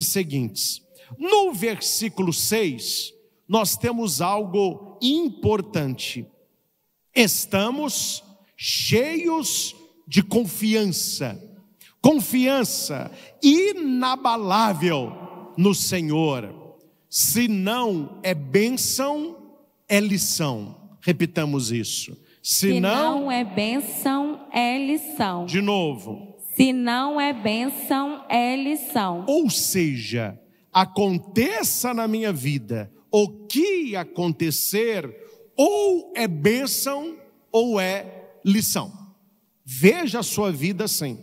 seguintes. No versículo 6, nós temos algo importante. Estamos cheios de confiança, confiança inabalável no Senhor. Se não é bênção, é lição. Repitamos isso. Se, Se não, não é bênção, é lição. De novo. Se não é bênção, é lição. Ou seja, aconteça na minha vida o que acontecer, ou é bênção ou é lição. Veja a sua vida assim.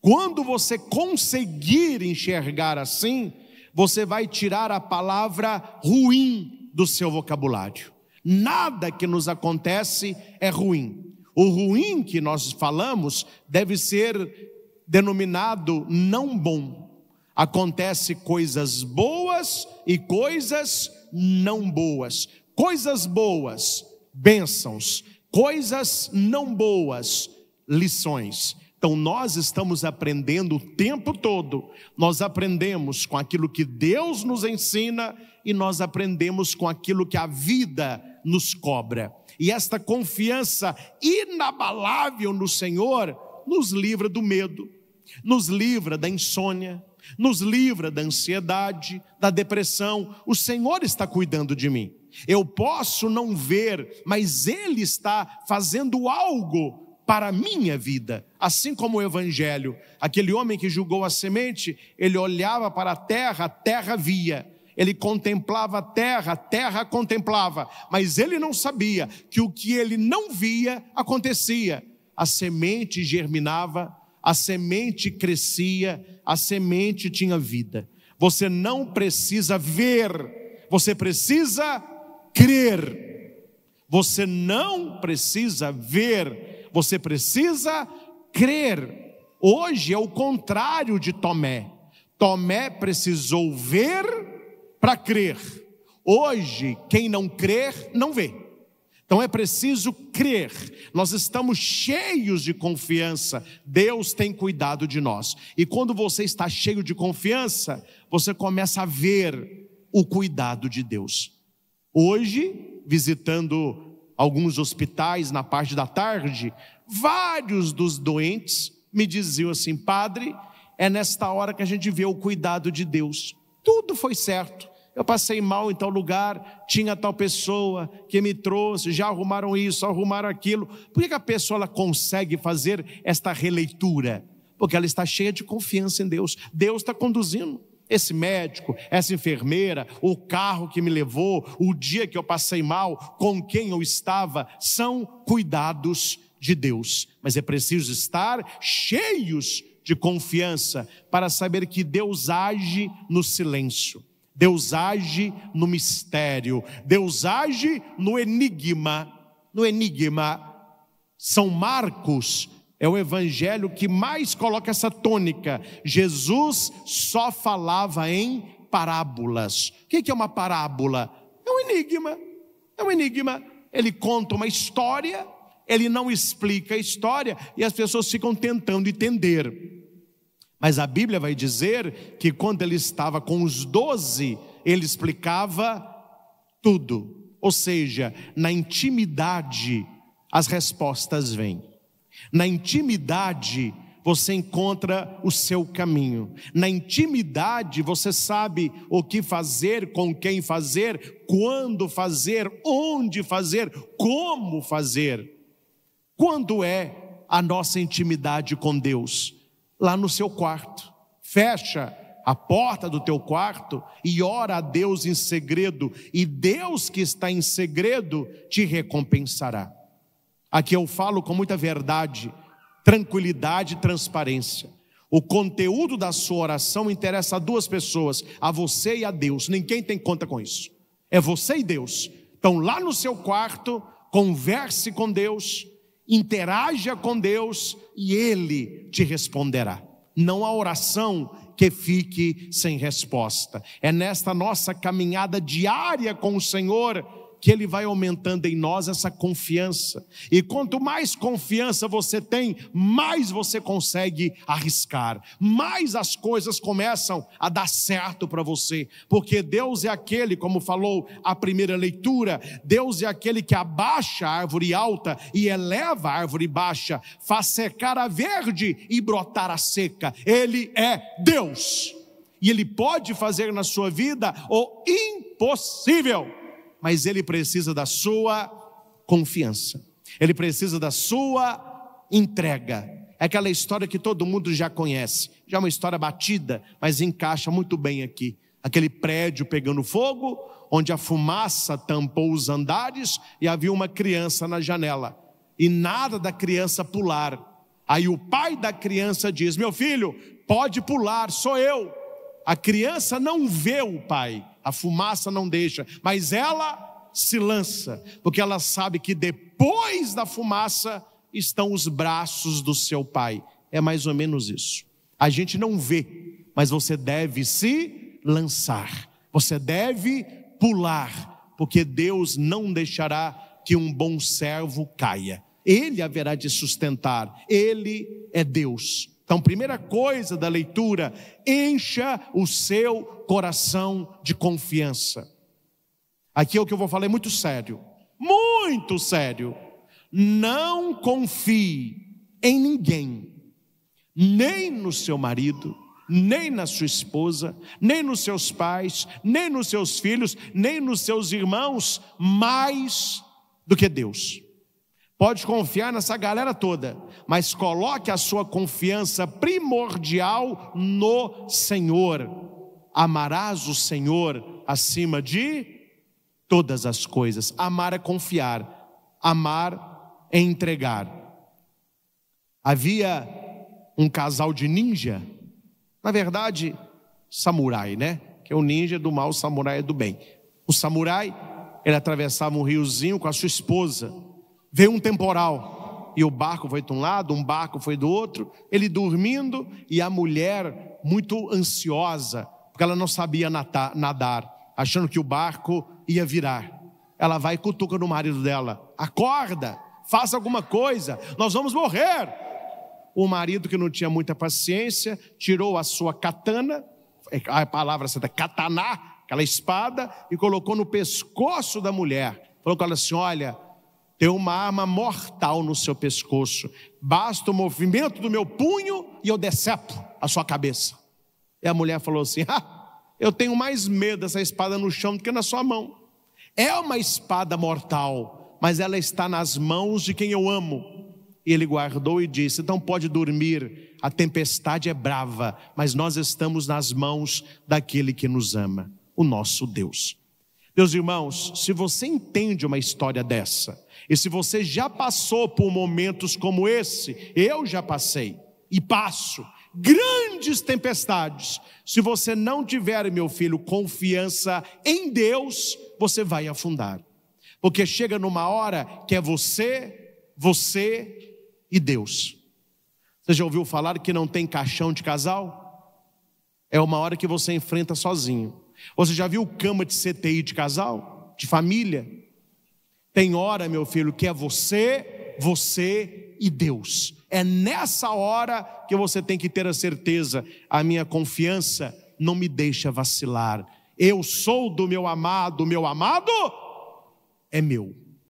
Quando você conseguir enxergar assim, você vai tirar a palavra ruim do seu vocabulário. Nada que nos acontece é ruim. O ruim que nós falamos deve ser denominado não bom, acontece coisas boas e coisas não boas. Coisas boas, bênçãos. Coisas não boas, lições. Então nós estamos aprendendo o tempo todo. Nós aprendemos com aquilo que Deus nos ensina e nós aprendemos com aquilo que a vida nos cobra. E esta confiança inabalável no Senhor nos livra do medo, nos livra da insônia, nos livra da ansiedade, da depressão. O Senhor está cuidando de mim. Eu posso não ver, mas Ele está fazendo algo para a minha vida. Assim como o Evangelho, aquele homem que julgou a semente, ele olhava para a terra, a terra via. Ele contemplava a terra, a terra contemplava, mas ele não sabia que o que ele não via acontecia. A semente germinava, a semente crescia, a semente tinha vida. Você não precisa ver, você precisa crer. Você não precisa ver, você precisa crer. Hoje é o contrário de Tomé. Tomé precisou ver para crer. Hoje, quem não crer, não vê. Então é preciso crer. Nós estamos cheios de confiança. Deus tem cuidado de nós. E quando você está cheio de confiança, você começa a ver o cuidado de Deus. Hoje, visitando alguns hospitais na parte da tarde, vários dos doentes me diziam assim: "Padre, é nesta hora que a gente vê o cuidado de Deus. Tudo foi certo. Eu passei mal em tal lugar, tinha tal pessoa que me trouxe, já arrumaram isso, arrumaram aquilo. Por que, que a pessoa ela consegue fazer esta releitura? Porque ela está cheia de confiança em Deus. Deus está conduzindo. Esse médico, essa enfermeira, o carro que me levou, o dia que eu passei mal, com quem eu estava, são cuidados de Deus. Mas é preciso estar cheios de confiança para saber que Deus age no silêncio. Deus age no mistério, Deus age no enigma. No enigma, São Marcos é o evangelho que mais coloca essa tônica. Jesus só falava em parábolas. O que é uma parábola? É um enigma. É um enigma. Ele conta uma história, ele não explica a história e as pessoas ficam tentando entender. Mas a Bíblia vai dizer que quando ele estava com os doze, ele explicava tudo. Ou seja, na intimidade as respostas vêm. Na intimidade você encontra o seu caminho. Na intimidade você sabe o que fazer, com quem fazer, quando fazer, onde fazer, como fazer. Quando é a nossa intimidade com Deus? lá no seu quarto. Fecha a porta do teu quarto e ora a Deus em segredo, e Deus que está em segredo te recompensará. Aqui eu falo com muita verdade, tranquilidade e transparência. O conteúdo da sua oração interessa a duas pessoas, a você e a Deus. Ninguém tem conta com isso. É você e Deus. Então, lá no seu quarto, converse com Deus, interaja com Deus e Ele te responderá. Não a oração que fique sem resposta. É nesta nossa caminhada diária com o Senhor que Ele vai aumentando em nós essa confiança. E quanto mais confiança você tem, mais você consegue arriscar, mais as coisas começam a dar certo para você, porque Deus é aquele, como falou a primeira leitura, Deus é aquele que abaixa a árvore alta e eleva a árvore baixa, faz secar a verde e brotar a seca. Ele é Deus. E Ele pode fazer na sua vida o impossível mas ele precisa da sua confiança, ele precisa da sua entrega. É aquela história que todo mundo já conhece, já é uma história batida, mas encaixa muito bem aqui. Aquele prédio pegando fogo, onde a fumaça tampou os andares e havia uma criança na janela, e nada da criança pular. Aí o pai da criança diz: Meu filho, pode pular, sou eu. A criança não vê o pai, a fumaça não deixa, mas ela se lança, porque ela sabe que depois da fumaça estão os braços do seu pai. É mais ou menos isso. A gente não vê, mas você deve se lançar, você deve pular, porque Deus não deixará que um bom servo caia. Ele haverá de sustentar, ele é Deus. Então, primeira coisa da leitura, encha o seu coração de confiança. Aqui é o que eu vou falar é muito sério, muito sério. Não confie em ninguém, nem no seu marido, nem na sua esposa, nem nos seus pais, nem nos seus filhos, nem nos seus irmãos, mais do que Deus. Pode confiar nessa galera toda, mas coloque a sua confiança primordial no Senhor. Amarás o Senhor acima de todas as coisas. Amar é confiar, amar é entregar. Havia um casal de ninja, na verdade, samurai, né? Que é o ninja do mal, o samurai é do bem. O samurai, ele atravessava um riozinho com a sua esposa Veio um temporal e o barco foi de um lado, um barco foi do outro. Ele dormindo e a mulher muito ansiosa, porque ela não sabia nadar, achando que o barco ia virar. Ela vai e cutuca no marido dela: acorda, faça alguma coisa, nós vamos morrer. O marido, que não tinha muita paciência, tirou a sua katana, é, a palavra certa, kataná, aquela espada, e colocou no pescoço da mulher. Falou com ela assim: olha tem uma arma mortal no seu pescoço. Basta o movimento do meu punho e eu decepo a sua cabeça. E a mulher falou assim: ah, Eu tenho mais medo dessa espada no chão do que na sua mão. É uma espada mortal, mas ela está nas mãos de quem eu amo. E ele guardou e disse: Então pode dormir, a tempestade é brava, mas nós estamos nas mãos daquele que nos ama, o nosso Deus. Meus irmãos, se você entende uma história dessa, e se você já passou por momentos como esse, eu já passei e passo grandes tempestades. Se você não tiver, meu filho, confiança em Deus, você vai afundar. Porque chega numa hora que é você, você e Deus. Você já ouviu falar que não tem caixão de casal? É uma hora que você enfrenta sozinho. Você já viu cama de CTI de casal? De família? Tem hora, meu filho, que é você, você e Deus. É nessa hora que você tem que ter a certeza, a minha confiança não me deixa vacilar. Eu sou do meu amado, meu amado é meu.